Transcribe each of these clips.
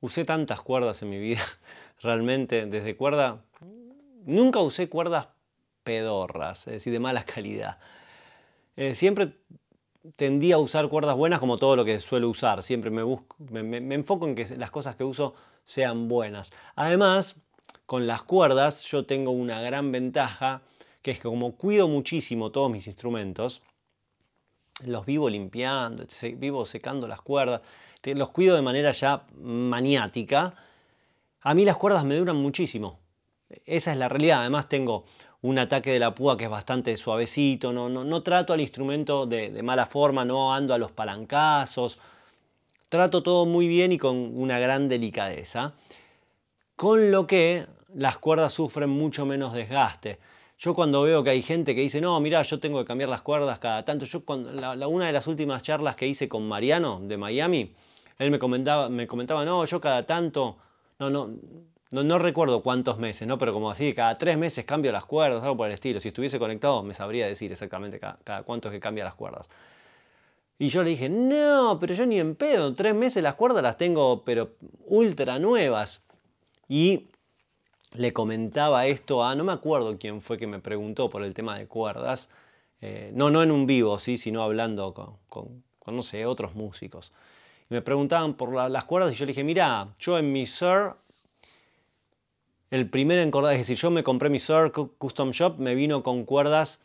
usé tantas cuerdas en mi vida, realmente, desde cuerda, nunca usé cuerdas pedorras, es eh, decir, de mala calidad. Eh, siempre tendí a usar cuerdas buenas como todo lo que suelo usar, siempre me, busco, me enfoco en que las cosas que uso sean buenas. Además, con las cuerdas yo tengo una gran ventaja, que es que como cuido muchísimo todos mis instrumentos, los vivo limpiando, vivo secando las cuerdas, los cuido de manera ya maniática, a mí las cuerdas me duran muchísimo. Esa es la realidad. Además tengo un ataque de la púa que es bastante suavecito, no, trato al instrumento de, mala forma, no ando a los palancazos, trato todo muy bien y con una gran delicadeza, con lo que las cuerdas sufren mucho menos desgaste. Yo cuando veo que hay gente que dice, no, mira, yo tengo que cambiar las cuerdas cada tanto, yo con una de las últimas charlas que hice con Mariano de Miami, él me comentaba, me comentaba, no, yo cada tanto, no, no, no, recuerdo cuántos meses, ¿no? Pero como así, cada tres meses cambio las cuerdas, algo por el estilo. Si estuviese conectado, me sabría decir exactamente cada, cuánto que cambia las cuerdas. Y yo le dije, no, pero yo ni en pedo, tres meses las cuerdas las tengo, pero ultra nuevas. Y le comentaba esto a, no me acuerdo quién fue que me preguntó por el tema de cuerdas, eh, no, no en un vivo, ¿sí? sino hablando con, con, no sé, otros músicos me preguntaban por las cuerdas y yo le dije, mira, yo en mi Sur, el primer en es decir, yo me compré mi Sur Custom Shop, me vino con cuerdas,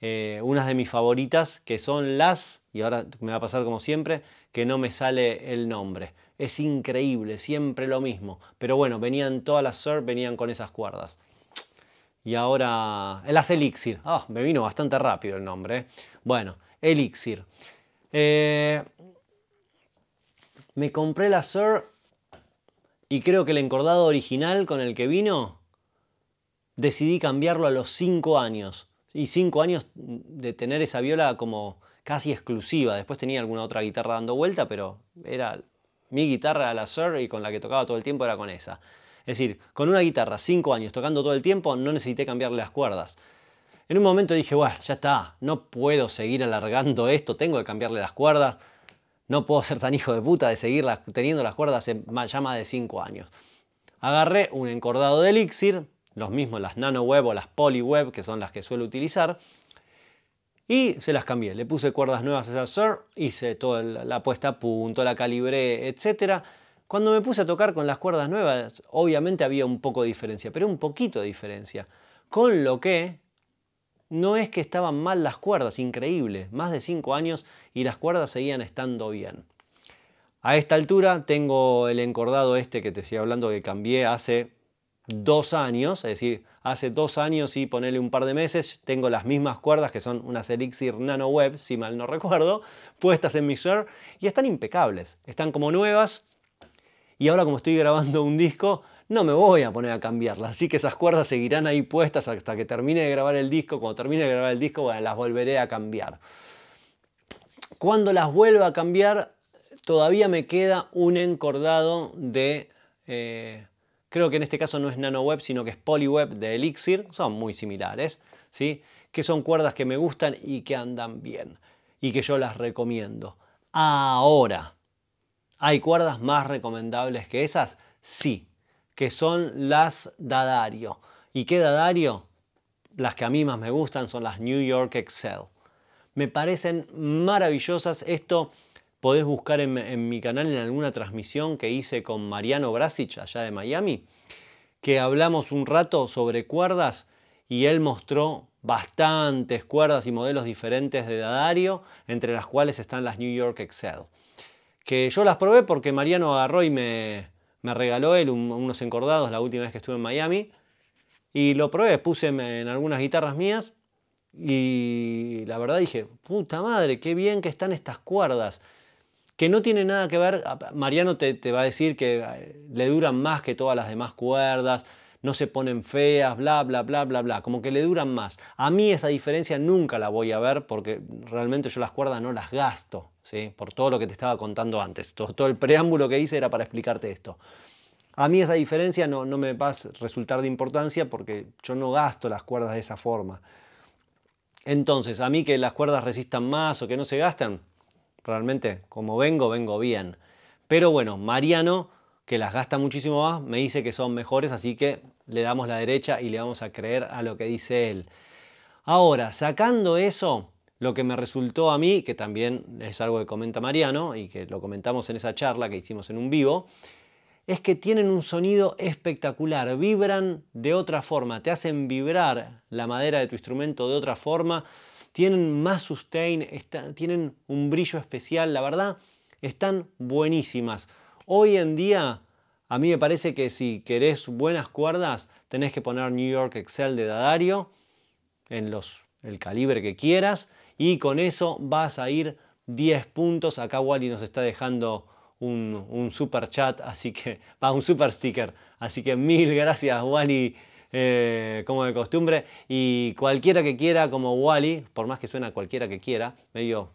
eh, unas de mis favoritas, que son las, y ahora me va a pasar como siempre, que no me sale el nombre. Es increíble, siempre lo mismo. Pero bueno, venían todas las Sur, venían con esas cuerdas. Y ahora, eh, las Elixir. Ah, me vino bastante rápido el nombre. Eh. Bueno, Elixir. Me compré la Sur y creo que el encordado original con el que vino, decidí cambiarlo a los 5 años. Y 5 años de tener esa viola como casi exclusiva. Después tenía alguna otra guitarra dando vuelta, pero era mi guitarra, la Sur y con la que tocaba todo el tiempo era con esa. Es decir, con una guitarra 5 años tocando todo el tiempo, no necesité cambiarle las cuerdas. En un momento dije, bueno, ya está, no puedo seguir alargando esto, tengo que cambiarle las cuerdas. No puedo ser tan hijo de puta de seguir teniendo las cuerdas hace ya más de 5 años. Agarré un encordado de elixir, los mismos las nanoweb o las polyweb, que son las que suelo utilizar, y se las cambié. Le puse cuerdas nuevas a Sir, hice toda la puesta a punto, la calibré, etc. Cuando me puse a tocar con las cuerdas nuevas, obviamente había un poco de diferencia, pero un poquito de diferencia. Con lo que no es que estaban mal las cuerdas, increíble, más de 5 años y las cuerdas seguían estando bien. A esta altura tengo el encordado este que te estoy hablando que cambié hace dos años, es decir, hace dos años y ponerle un par de meses, tengo las mismas cuerdas que son unas Elixir Nano Web, si mal no recuerdo, puestas en mi share y están impecables, están como nuevas. Y ahora como estoy grabando un disco, no me voy a poner a cambiarlas. Así que esas cuerdas seguirán ahí puestas hasta que termine de grabar el disco. Cuando termine de grabar el disco, las volveré a cambiar. Cuando las vuelva a cambiar, todavía me queda un encordado de... Eh, creo que en este caso no es NanoWeb, sino que es PolyWeb de Elixir. Son muy similares, ¿sí? Que son cuerdas que me gustan y que andan bien. Y que yo las recomiendo. Ahora, ¿hay cuerdas más recomendables que esas? Sí, que son las Dadario. ¿Y qué Dadario? Las que a mí más me gustan son las New York Excel. Me parecen maravillosas. Esto podés buscar en, mi canal en alguna transmisión que hice con Mariano Brasich allá de Miami, que hablamos un rato sobre cuerdas y él mostró bastantes cuerdas y modelos diferentes de Dadario, entre las cuales están las New York Excel. Que yo las probé porque Mariano agarró y me, me regaló él unos encordados la última vez que estuve en Miami. Y lo probé, puse en algunas guitarras mías y la verdad dije, puta madre, qué bien que están estas cuerdas. Que no tiene nada que ver, Mariano te, te, va a decir que eh, le duran más que todas las demás cuerdas, no se ponen feas, bla, bla, bla, bla, bla, como que le duran más. A mí esa diferencia nunca la voy a ver porque realmente yo las cuerdas no las gasto por todo lo que te estaba contando antes. Todo, el preámbulo que hice era para explicarte esto. A mí esa diferencia no, no me va a resultar de importancia porque yo no gasto las cuerdas de esa forma. Entonces, a mí que las cuerdas resistan más o que no se gastan, realmente como vengo, vengo bien. Pero bueno, Mariano, que las gasta muchísimo más, me dice que son mejores, así que le damos la derecha y le vamos a creer a lo que dice él. Ahora, sacando eso, lo que me resultó a mí, que también es algo que comenta Mariano y que lo comentamos en esa charla que hicimos en un vivo, es que tienen un sonido espectacular, vibran de otra forma, te hacen vibrar la madera de tu instrumento de otra forma, tienen más sustain, tienen un brillo especial, la verdad, están buenísimas. Hoy en día, a mí me parece que si querés buenas cuerdas, tenés que poner New York Excel de Dadario en el calibre que quieras y con eso vas a ir 10 puntos. Acá Wally nos está dejando un, super chat, así que va un super sticker. Así que mil gracias Wally. Eh, como de costumbre, y cualquiera que quiera, como Wally, por más que suena cualquiera que quiera, medio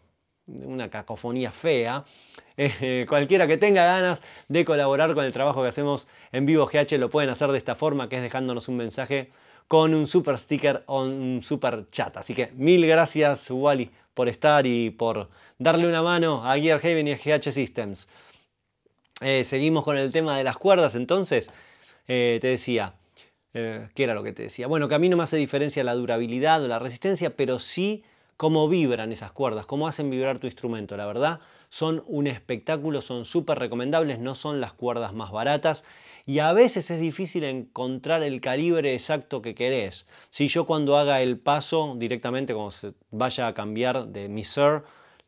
una cacofonía fea. Eh, cualquiera que tenga ganas de colaborar con el trabajo que hacemos en Vivo GH lo pueden hacer de esta forma, que es dejándonos un mensaje con un super sticker o un super chat. Así que mil gracias Wally por estar y por darle una mano a Gearhaven y a GH Systems. Eh, seguimos con el tema de las cuerdas, entonces eh, te decía, eh, ¿qué era lo que te decía? Bueno, que a mí no me hace diferencia la durabilidad o la resistencia, pero sí cómo vibran esas cuerdas, cómo hacen vibrar tu instrumento. La verdad, son un espectáculo, son súper recomendables, no son las cuerdas más baratas y a veces es difícil encontrar el calibre exacto que querés. Si yo cuando haga el paso directamente, como se vaya a cambiar de mi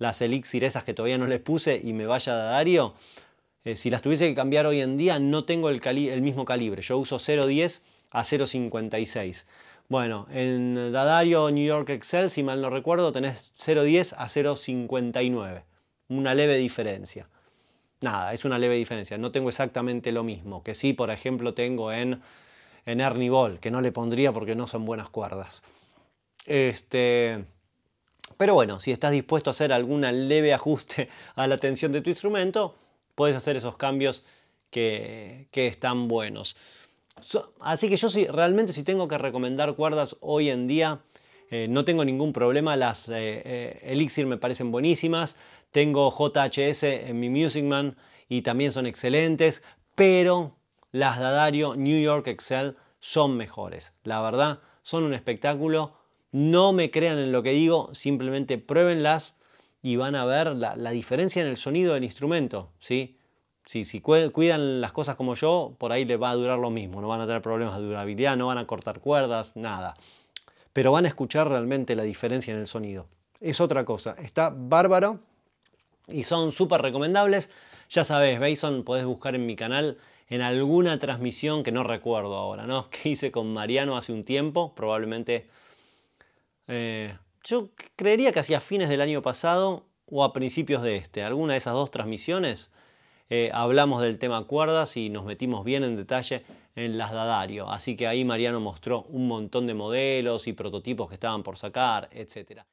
las elixir esas que todavía no les puse y me vaya a Dario, eh, si las tuviese que cambiar hoy en día no tengo el, el mismo calibre. Yo uso 0.10 a 0.56. Bueno, en Dadario New York Excel, si mal no recuerdo, tenés 0.10 a 0.59. Una leve diferencia nada, es una leve diferencia. No tengo exactamente lo mismo que sí, por ejemplo, tengo en, en Ernie Ball, que no le pondría porque no son buenas cuerdas. Este, pero bueno, si estás dispuesto a hacer algún leve ajuste a la tensión de tu instrumento, puedes hacer esos cambios que, están buenos. así que yo sí, realmente si tengo que recomendar cuerdas hoy en día, eh, no tengo ningún problema, las eh, eh, Elixir me parecen buenísimas, tengo JHS en mi Music Man y también son excelentes, pero las de New York Excel son mejores. La verdad, son un espectáculo. No me crean en lo que digo, simplemente pruébenlas y van a ver la, diferencia en el sonido del instrumento. ¿sí? Si, si, cuidan las cosas como yo, por ahí les va a durar lo mismo. No van a tener problemas de durabilidad, no van a cortar cuerdas, nada. Pero van a escuchar realmente la diferencia en el sonido. Es otra cosa. Está bárbaro y son súper recomendables. Ya sabes. Bason, podés buscar en mi canal en alguna transmisión que no recuerdo ahora, ¿no? Que hice con Mariano hace un tiempo, probablemente... Eh, yo creería que hacia fines del año pasado o a principios de este, alguna de esas dos transmisiones, eh, hablamos del tema cuerdas y nos metimos bien en detalle en las Dadario. Así que ahí Mariano mostró un montón de modelos y prototipos que estaban por sacar, etcétera.